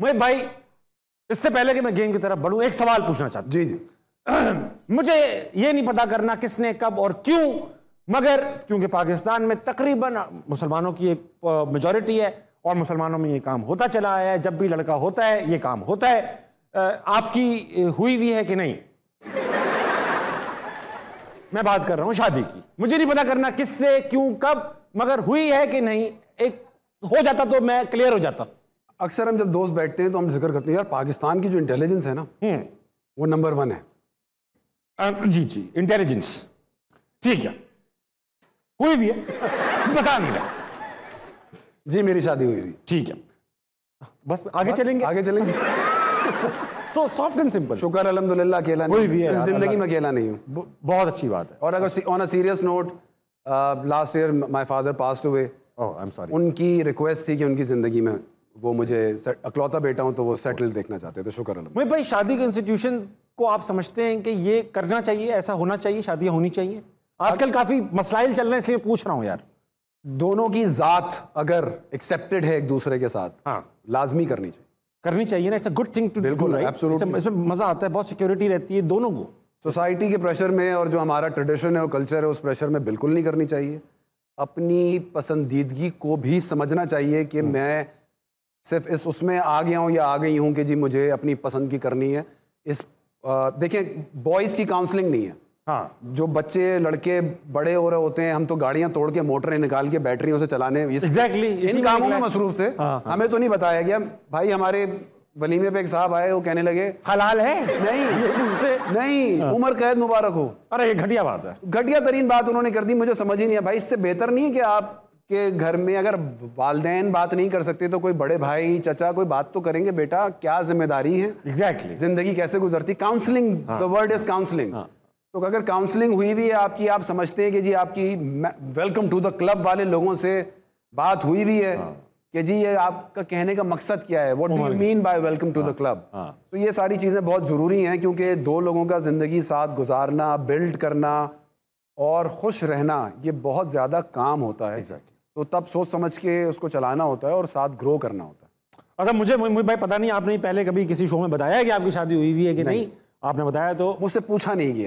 मुझे भाई इससे पहले कि मैं गेम की तरफ बढ़ू एक सवाल पूछना चाहता जी जी मुझे ये नहीं पता करना किसने कब और क्यों मगर क्योंकि पाकिस्तान में तकरीबन मुसलमानों की एक मेजोरिटी है और मुसलमानों में ये काम होता चला आया है जब भी लड़का होता है ये काम होता है आपकी हुई भी है कि नहीं मैं बात कर रहा हूं शादी की मुझे नहीं पता करना किससे क्यों कब मगर हुई है कि नहीं एक हो जाता तो मैं क्लियर हो जाता अक्सर हम जब दोस्त बैठते हैं तो हम जिक्र करते हैं यार पाकिस्तान की जो इंटेलिजेंस है ना हम्म। वो नंबर वन है जी जी इंटेलिजेंस ठीक है हुई भी है पता नहीं था जी मेरी शादी हुई हुई ठीक है बस आगे बस, चलेंगे आगे चलेंगे तो सॉफ्ट एंड सिंपल शुक्र अलहमदुल्ला अकेला कोई भी है जिंदगी में अकेला नहीं हूँ बहुत अच्छी बात है और अगर on a serious note last year my father passed हुए आई एम सॉरी उनकी रिक्वेस्ट थी कि उनकी ज़िंदगी में वो मुझे अकलौता बेटा हूँ तो वो सेटल देखना चाहते तो शुक्र अलम भाई शादी के इंस्टीट्यूशन को आप समझते हैं कि ये करना चाहिए ऐसा होना चाहिए शादियाँ होनी चाहिए आजकल काफ़ी मसलाइल चल रहे हैं इसलिए पूछ रहा हूँ यार दोनों की ज़ात अगर एक्सेप्टेड है एक दूसरे के साथ हाँ लाजमी करनी चाहिए करनी चाहिए ना it's a good thing to बिल्कुल इसमें मज़ा आता है बहुत सिक्योरिटी रहती है दोनों को सोसाइटी के प्रेशर में और जो हमारा ट्रेडिशन है और कल्चर है उस प्रेशर में बिल्कुल नहीं करनी चाहिए अपनी पसंदीदगी को भी समझना चाहिए कि हम्म। मैं सिर्फ इस उसमें आ गया हूँ या आ गई हूँ कि जी मुझे अपनी पसंद की करनी है इस देखिए बॉयज़ की काउंसलिंग नहीं है हाँ जो बच्चे लड़के बड़े हो रहे होते हैं हम तो गाड़ियां तोड़ के मोटरें निकाल के बैटरियों से चलाने exactly, इन कामों में मसरूफ थे हाँ, हाँ. हमें तो नहीं बताया गया भाई हमारे वलीमे पे एक साहब आए वो कहने लगे हलाल है नहीं ये पूछते नहीं हाँ. उम्र कैद मुबारक हो अरे ये घटिया बात है घटिया तरीन बात उन्होंने कर दी मुझे समझ ही नहीं है भाई इससे बेहतर नहीं है कि आप के घर में अगर वालदेन बात नहीं कर सकते तो कोई बड़े भाई चचा कोई बात तो करेंगे बेटा क्या जिम्मेदारी है एग्जैक्टली exactly. जिंदगी कैसे गुजरती counselling the word is counselling तो अगर काउंसलिंग हुई भी है आपकी आप समझते हैं कि जी आपकी वेलकम टू द क्लब वाले लोगों से बात हुई भी है हाँ. कि जी ये आपका कहने का मकसद क्या है what do mean by welcome to the club तो ये सारी चीज़ें बहुत ज़रूरी हैं क्योंकि दो लोगों का ज़िंदगी साथ गुजारना बिल्ड करना और खुश रहना ये बहुत ज़्यादा काम होता है exactly. तो तब सोच समझ के उसको चलाना होता है और साथ ग्रो करना होता है अच्छा मुझे मुझे भाई पता नहीं आपने पहले कभी किसी शो में बताया कि आपकी शादी हुई हुई है कि नहीं, नहीं। आपने बताया तो मुझसे पूछा नहीं गया